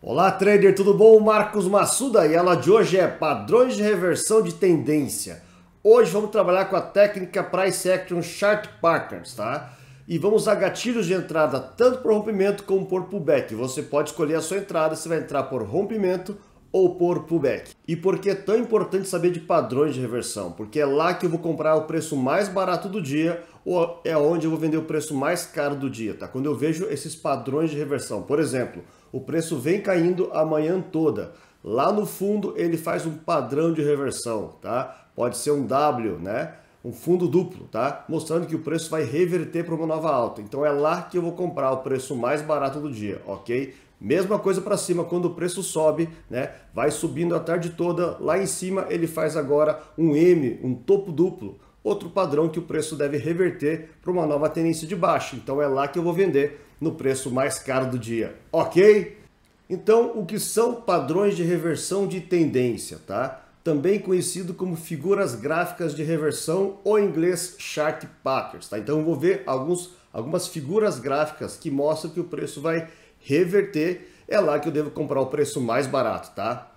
Olá, trader, tudo bom? Marcos Massuda e a aula de hoje é Padrões de Reversão de Tendência. Hoje vamos trabalhar com a técnica Price Action Chart Patterns, tá? E vamos a gatilhos de entrada tanto por rompimento como por pullback. Você pode escolher a sua entrada, se vai entrar por rompimento ou por pullback. E por que é tão importante saber de padrões de reversão? Porque é lá que eu vou comprar o preço mais barato do dia ou é onde eu vou vender o preço mais caro do dia, tá? Quando eu vejo esses padrões de reversão, por exemplo, o preço vem caindo a manhã toda. Lá no fundo ele faz um padrão de reversão, tá? Pode ser um W, né? Um fundo duplo, tá? Mostrando que o preço vai reverter para uma nova alta. Então é lá que eu vou comprar o preço mais barato do dia, ok? Mesma coisa para cima, quando o preço sobe, né? Vai subindo a tarde toda, lá em cima ele faz agora um M, um topo duplo, outro padrão que o preço deve reverter para uma nova tendência de baixa. Então é lá que eu vou vender no preço mais caro do dia, ok? Então, o que são padrões de reversão de tendência, tá? Também conhecido como figuras gráficas de reversão ou em inglês chart patterns, tá? Então, eu vou ver alguns, algumas figuras gráficas que mostram que o preço vai reverter. É lá que eu devo comprar o preço mais barato, tá?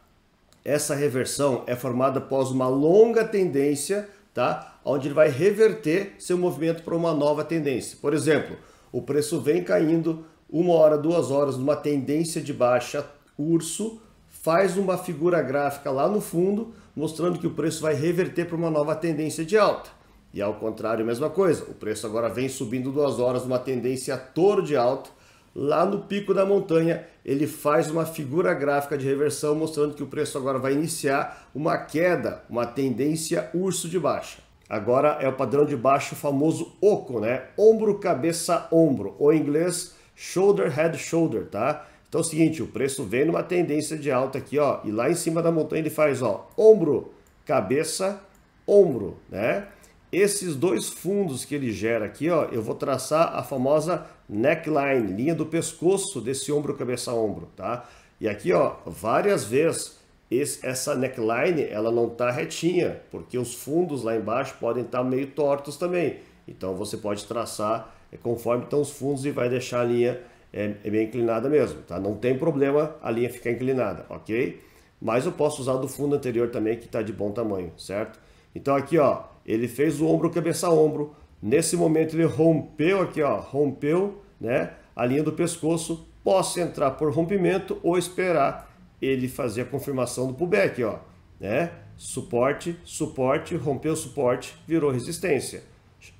Essa reversão é formada após uma longa tendência, tá? Onde ele vai reverter seu movimento para uma nova tendência. Por exemplo, o preço vem caindo, uma hora, duas horas, numa tendência de baixa, urso faz uma figura gráfica lá no fundo, mostrando que o preço vai reverter para uma nova tendência de alta. E ao contrário, mesma coisa. O preço agora vem subindo duas horas, numa tendência a touro de alta. Lá no pico da montanha, ele faz uma figura gráfica de reversão, mostrando que o preço agora vai iniciar uma queda, uma tendência urso de baixa. Agora é o padrão de baixo famoso oco, né? Ombro, cabeça, ombro. Ou em inglês, shoulder, head, shoulder, tá? Então é o seguinte, o preço vem numa tendência de alta aqui, ó. E lá em cima da montanha ele faz, ó, ombro, cabeça, ombro, né? Esses dois fundos que ele gera aqui, ó, eu vou traçar a famosa neckline, linha do pescoço desse ombro, cabeça, ombro, tá? E aqui, ó, várias vezes esse, essa neckline ela não está retinha, porque os fundos lá embaixo podem estar tá meio tortos também. Então você pode traçar é, conforme estão os fundos e vai deixar a linha é, é bem inclinada mesmo, tá? Não tem problema a linha ficar inclinada, ok? Mas eu posso usar do fundo anterior também que está de bom tamanho, certo? Então aqui ó, ele fez o ombro cabeça a ombro. Nesse momento ele rompeu aqui ó, rompeu, né? A linha do pescoço. Posso entrar por rompimento ou esperar ele fazia a confirmação do pullback, ó, né? Suporte, suporte, rompeu o suporte, virou resistência.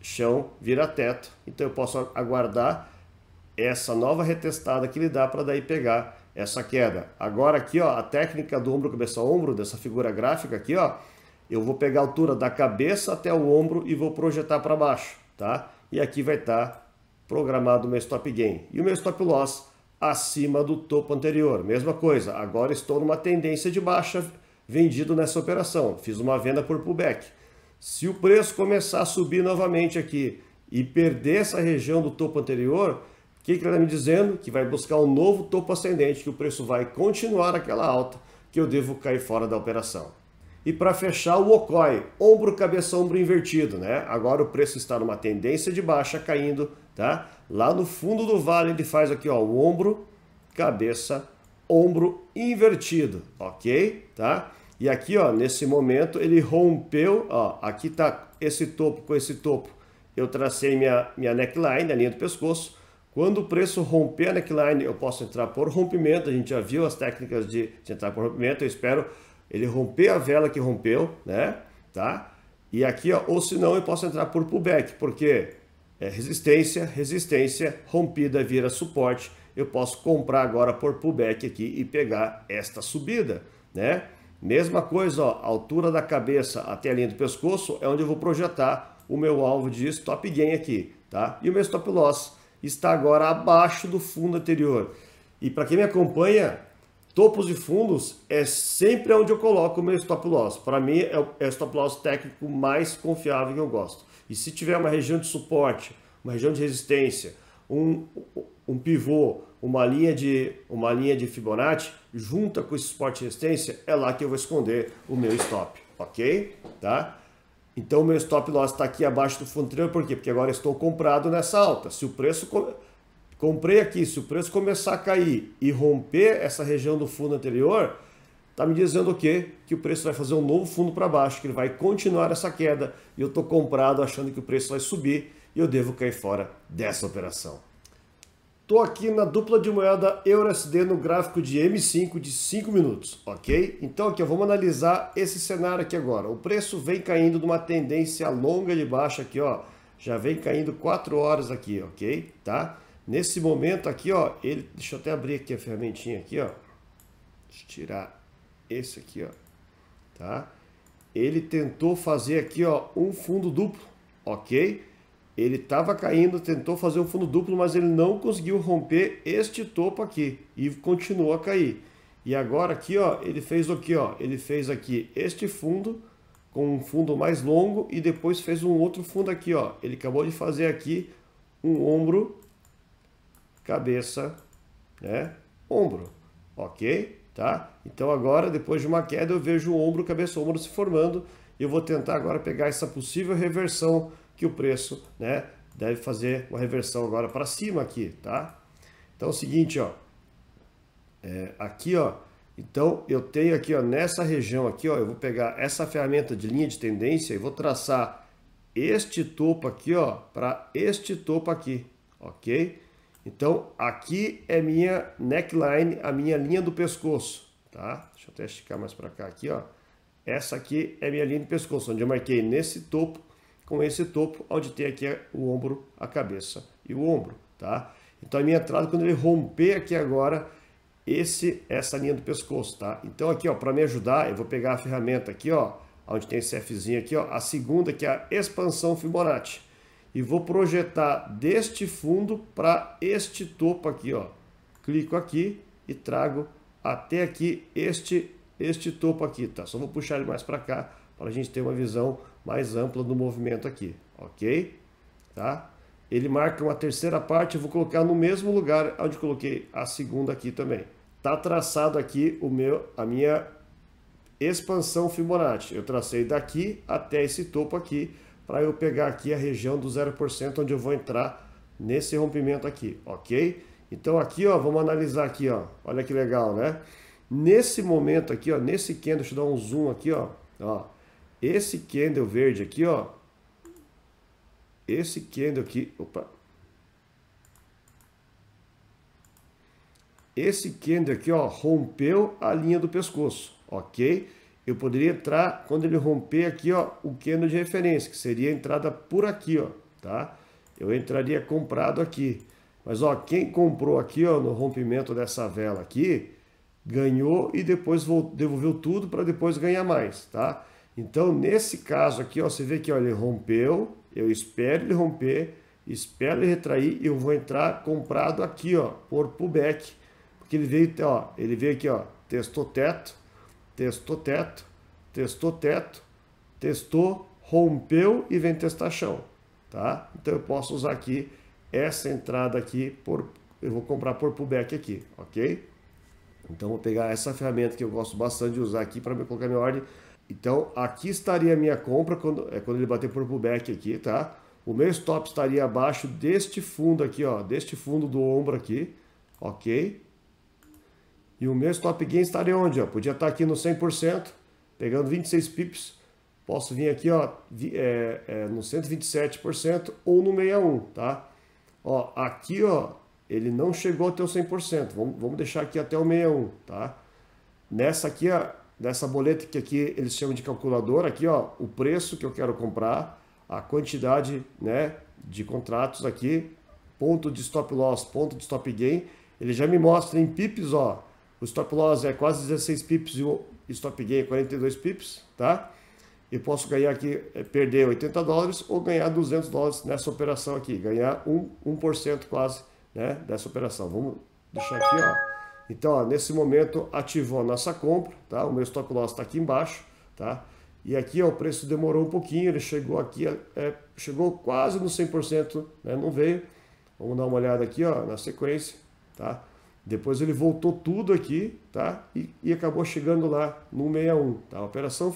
Chão vira teto. Então eu posso aguardar essa nova retestada que ele dá para daí pegar essa queda. Agora aqui, ó, a técnica do ombro cabeça ombro dessa figura gráfica aqui, ó, eu vou pegar a altura da cabeça até o ombro e vou projetar para baixo, tá? E aqui vai estar tá programado o meu stop gain. E o meu stop loss acima do topo anterior. Mesma coisa, agora estou numa tendência de baixa vendido nessa operação, fiz uma venda por pullback. Se o preço começar a subir novamente aqui e perder essa região do topo anterior, o que, que ele está me dizendo? Que vai buscar um novo topo ascendente, que o preço vai continuar aquela alta, que eu devo cair fora da operação. E para fechar o OCOI, ombro, cabeça, ombro invertido, né? Agora o preço está numa tendência de baixa, caindo tá? Lá no fundo do vale ele faz aqui, ó, o ombro, cabeça, ombro invertido, ok? Tá? E aqui, ó, nesse momento ele rompeu, ó, aqui tá esse topo com esse topo. Eu tracei minha, minha neckline, a linha do pescoço. Quando o preço romper a neckline, eu posso entrar por rompimento. A gente já viu as técnicas de, de entrar por rompimento. Eu espero ele romper a vela que rompeu, né? Tá? E aqui, ó, ou se não, eu posso entrar por pullback, porque é, resistência, resistência, rompida vira suporte. Eu posso comprar agora por pullback aqui e pegar esta subida, né? Mesma coisa, ó, altura da cabeça até a linha do pescoço é onde eu vou projetar o meu alvo de stop gain aqui, tá? E o meu stop loss está agora abaixo do fundo anterior. E para quem me acompanha, topos e fundos é sempre onde eu coloco o meu stop loss. Para mim é, é o stop loss técnico mais confiável que eu gosto. E se tiver uma região de suporte, uma região de resistência, um, um pivô, uma linha, de, uma linha de Fibonacci, junta com esse suporte e resistência, é lá que eu vou esconder o meu stop, ok? Tá? Então, meu stop loss está aqui abaixo do fundo anterior, por quê? Porque agora estou comprado nessa alta. Se o preço... Comprei aqui, se o preço começar a cair e romper essa região do fundo anterior, está me dizendo o quê? Que o preço vai fazer um novo fundo para baixo, que ele vai continuar essa queda e eu estou comprado achando que o preço vai subir e eu devo cair fora dessa operação. Estou aqui na dupla de moeda EURSD no gráfico de M5 de 5 minutos, ok? Então aqui, vamos analisar esse cenário aqui agora. O preço vem caindo numa tendência longa de baixa aqui, ó. Já vem caindo 4 horas aqui, ok? Tá? Nesse momento aqui, ó, ele... Deixa eu até abrir aqui a ferramentinha aqui, ó. Deixa eu tirar esse aqui, ó, tá? Ele tentou fazer aqui, ó, um fundo duplo, ok? Ele estava caindo, tentou fazer um fundo duplo, mas ele não conseguiu romper este topo aqui e continuou a cair. E agora aqui, ó, ele fez o que, ó? Ele fez aqui este fundo com um fundo mais longo e depois fez um outro fundo aqui, ó. Ele acabou de fazer aqui um ombro, cabeça, né? Ombro, ok? tá? Então agora, depois de uma queda, eu vejo o ombro, cabeça, ombro se formando eu vou tentar agora pegar essa possível reversão que o preço, né, deve fazer uma reversão agora para cima aqui, tá? Então é o seguinte, ó, é, aqui, ó, então eu tenho aqui, ó, nessa região aqui, ó, eu vou pegar essa ferramenta de linha de tendência e vou traçar este topo aqui, ó, para este topo aqui, ok? Então, aqui é minha neckline, a minha linha do pescoço, tá? Deixa eu até esticar mais para cá aqui, ó. Essa aqui é minha linha de pescoço, onde eu marquei nesse topo, com esse topo, onde tem aqui o ombro, a cabeça e o ombro, tá? Então, a minha entrada, quando ele romper aqui agora, esse, essa linha do pescoço, tá? Então, aqui, ó, para me ajudar, eu vou pegar a ferramenta aqui, ó, onde tem esse Fzinho aqui, ó, a segunda, que é a expansão Fibonacci e vou projetar deste fundo para este topo aqui, ó. Clico aqui e trago até aqui este este topo aqui, tá? Só vou puxar ele mais para cá para a gente ter uma visão mais ampla do movimento aqui, ok? Tá? Ele marca uma terceira parte, eu vou colocar no mesmo lugar onde coloquei a segunda aqui também. Tá traçado aqui o meu, a minha expansão Fibonacci. Eu tracei daqui até esse topo aqui, para eu pegar aqui a região do 0% onde eu vou entrar nesse rompimento aqui, ok? Então aqui, ó, vamos analisar aqui, ó. Olha que legal, né? Nesse momento aqui, ó, nesse candle, deixa eu dar um zoom aqui, ó, ó. Esse candle verde aqui, ó. Esse candle aqui, opa. Esse candle aqui, ó, rompeu a linha do pescoço, ok? eu poderia entrar quando ele romper aqui, ó, o candle de referência, que seria a entrada por aqui, ó, tá? Eu entraria comprado aqui. Mas, ó, quem comprou aqui, ó, no rompimento dessa vela aqui, ganhou e depois devolveu tudo para depois ganhar mais, tá? Então, nesse caso aqui, ó, você vê que ó, ele rompeu, eu espero ele romper, espero ele retrair, eu vou entrar comprado aqui, ó, por pullback, porque ele veio, ó, ele veio aqui, ó, testou teto, Testou teto, testou teto, testou, rompeu e vem testar chão, tá? Então eu posso usar aqui essa entrada aqui, por, eu vou comprar por pullback aqui, ok? Então vou pegar essa ferramenta que eu gosto bastante de usar aqui para colocar minha ordem. Então aqui estaria a minha compra quando, é, quando ele bater por pullback aqui, tá? O meu stop estaria abaixo deste fundo aqui, ó, deste fundo do ombro aqui, ok? E o meu stop gain estaria onde? Ó? Podia estar tá aqui no 100%, pegando 26 pips. Posso vir aqui ó, é, é, no 127% ou no 61, tá? Ó, aqui ó, ele não chegou até o 100%. Vamos, vamos deixar aqui até o 61, tá? Nessa aqui, ó, nessa boleta que aqui eles chamam de calculadora, aqui ó, o preço que eu quero comprar, a quantidade, né, de contratos aqui, ponto de stop loss, ponto de stop gain, ele já me mostra em pips, ó, o stop loss é quase 16 pips e o stop gain é 42 pips, tá? E posso ganhar aqui, eh, perder 80 dólares ou ganhar 200 dólares nessa operação aqui. Ganhar 1%, 1 quase né, dessa operação. Vamos deixar aqui, ó. Então, ó, nesse momento ativou a nossa compra, tá? O meu stop loss está aqui embaixo, tá? E aqui ó, o preço demorou um pouquinho, ele chegou aqui, é, chegou quase no 100%, né? Não veio. Vamos dar uma olhada aqui, ó, na sequência, tá? Depois ele voltou tudo aqui, tá? E, e, acabou chegando lá no 61, tá? A operação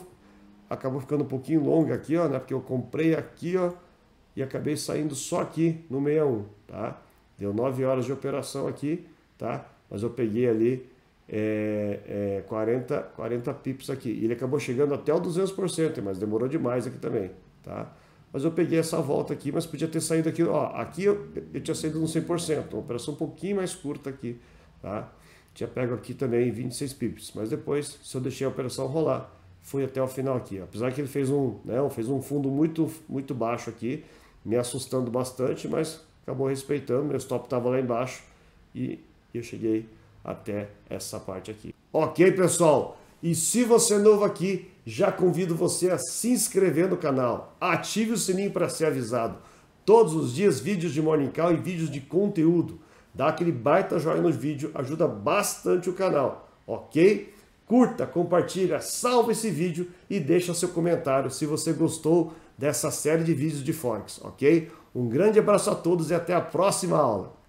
acabou ficando um pouquinho longa aqui, ó, né? Porque eu comprei aqui, ó, e acabei saindo só aqui no 61, tá? Deu 9 horas de operação aqui, tá? Mas eu peguei ali é, é, 40, 40 pips aqui. E ele acabou chegando até o 200%, mas demorou demais aqui também, tá? Mas eu peguei essa volta aqui, mas podia ter saído aqui, ó, aqui eu, eu tinha saído no 100%, uma operação um pouquinho mais curta aqui, Tá? Tinha pego aqui também 26 pips, mas depois, se eu deixei a operação rolar, fui até o final aqui. Apesar que ele fez um, né, fez um fundo muito, muito baixo aqui, me assustando bastante, mas acabou respeitando, meu stop estava lá embaixo e eu cheguei até essa parte aqui. Ok, pessoal? E se você é novo aqui, já convido você a se inscrever no canal. Ative o sininho para ser avisado. Todos os dias, vídeos de Morning Call e vídeos de conteúdo. Dá aquele baita joinha no vídeo, ajuda bastante o canal, ok? Curta, compartilha, salva esse vídeo e deixa seu comentário se você gostou dessa série de vídeos de Forex, ok? Um grande abraço a todos e até a próxima aula!